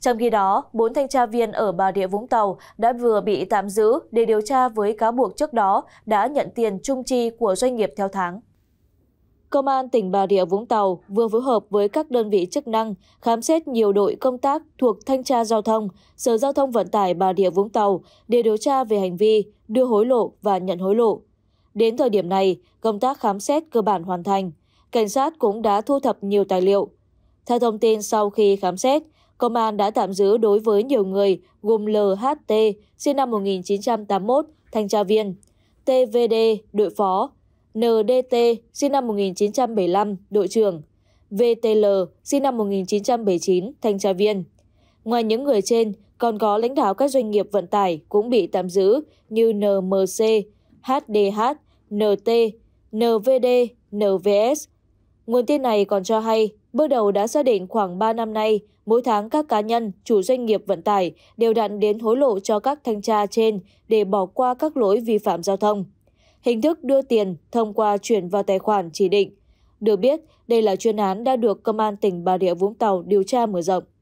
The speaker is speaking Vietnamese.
trong khi đó bốn thanh tra viên ở bà địa vũng tàu đã vừa bị tạm giữ để điều tra với cáo buộc trước đó đã nhận tiền trung chi của doanh nghiệp theo tháng Công an tỉnh Bà Rịa Vũng Tàu vừa phối hợp với các đơn vị chức năng khám xét nhiều đội công tác thuộc Thanh tra Giao thông, Sở Giao thông Vận tải Bà Rịa Vũng Tàu để điều tra về hành vi đưa hối lộ và nhận hối lộ. Đến thời điểm này, công tác khám xét cơ bản hoàn thành. Cảnh sát cũng đã thu thập nhiều tài liệu. Theo thông tin sau khi khám xét, công an đã tạm giữ đối với nhiều người gồm lht sinh năm 1981, thanh tra viên tvd đội phó ndt sinh năm 1975, đội trưởng vtl sinh năm 1979, thanh tra viên ngoài những người trên còn có lãnh đạo các doanh nghiệp vận tải cũng bị tạm giữ như nmc hdh nt nvd nvs Nguồn tin này còn cho hay, bước đầu đã xác định khoảng 3 năm nay, mỗi tháng các cá nhân, chủ doanh nghiệp vận tải đều đặn đến hối lộ cho các thanh tra trên để bỏ qua các lỗi vi phạm giao thông. Hình thức đưa tiền thông qua chuyển vào tài khoản chỉ định. Được biết, đây là chuyên án đã được Công an tỉnh Bà Rịa Vũng Tàu điều tra mở rộng.